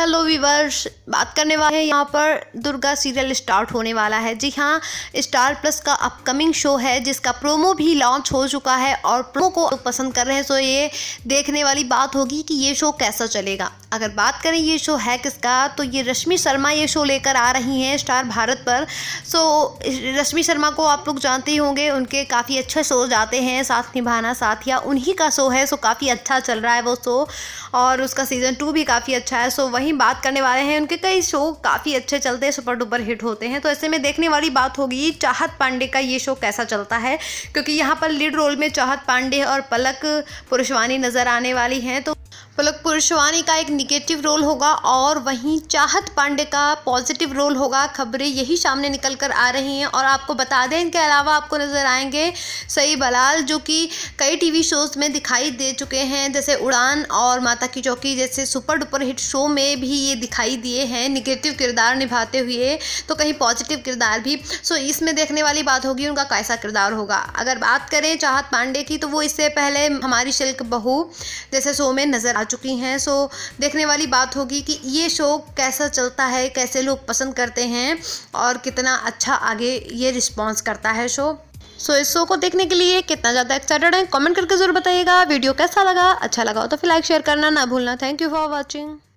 hello viewers बात करने वाले हैं यहाँ पर दुर्गा सीरियल स्टार्ट होने वाला है जी हाँ स्टार प्लस का अपकमिंग शो है जिसका प्रोमो भी लॉन्च हो चुका है और प्रोमो को लोग पसंद कर रहे हैं सो ये देखने वाली बात होगी कि ये शो कैसा चलेगा अगर बात करें ये शो है किसका तो ये रश्मि शर्मा ये शो लेकर आ रही हैं स्टार भारत पर सो रश्मि शर्मा को आप लोग जानते ही होंगे उनके काफ़ी अच्छे शो जाते हैं साथ निभाना साथ या उन्हीं का शो है सो काफ़ी अच्छा चल रहा है वो शो और उसका सीज़न टू भी काफ़ी अच्छा है सो वही ही बात करने वाले हैं उनके कई शो काफ़ी अच्छे चलते हैं सुपर डुपर हिट होते हैं तो ऐसे में देखने वाली बात होगी चाहत पांडे का ये शो कैसा चलता है क्योंकि यहाँ पर लीड रोल में चाहत पांडे और पलक पुरुषवानी नज़र आने वाली हैं तो पलक मतलब पुरुषवानी का एक निगेटिव रोल होगा और वहीं चाहत पांडे का पॉजिटिव रोल होगा खबरें यही सामने निकल कर आ रही हैं और आपको बता दें इनके अलावा आपको नज़र आएंगे सई बलाल जो कि कई टीवी शोज़ में दिखाई दे चुके हैं जैसे उड़ान और माता की चौकी जैसे सुपर डुपर हिट शो में भी ये दिखाई दिए हैं निगेटिव किरदार निभाते हुए तो कहीं पॉजिटिव किरदार भी सो इसमें देखने वाली बात होगी उनका कैसा किरदार होगा अगर बात करें चाहत पांडे की तो वो इससे पहले हमारी शिल्क बहू जैसे शो में नज़र आ चुकी हैं सो देखने वाली बात होगी कि ये शो कैसा चलता है कैसे लोग पसंद करते हैं और कितना अच्छा आगे ये रिस्पॉन्स करता है शो सो so, इस शो को देखने के लिए कितना ज़्यादा एक्साइटेड है कमेंट करके जरूर बताइएगा वीडियो कैसा लगा अच्छा लगा हो तो फिर लाइक शेयर करना ना भूलना थैंक यू फॉर वॉचिंग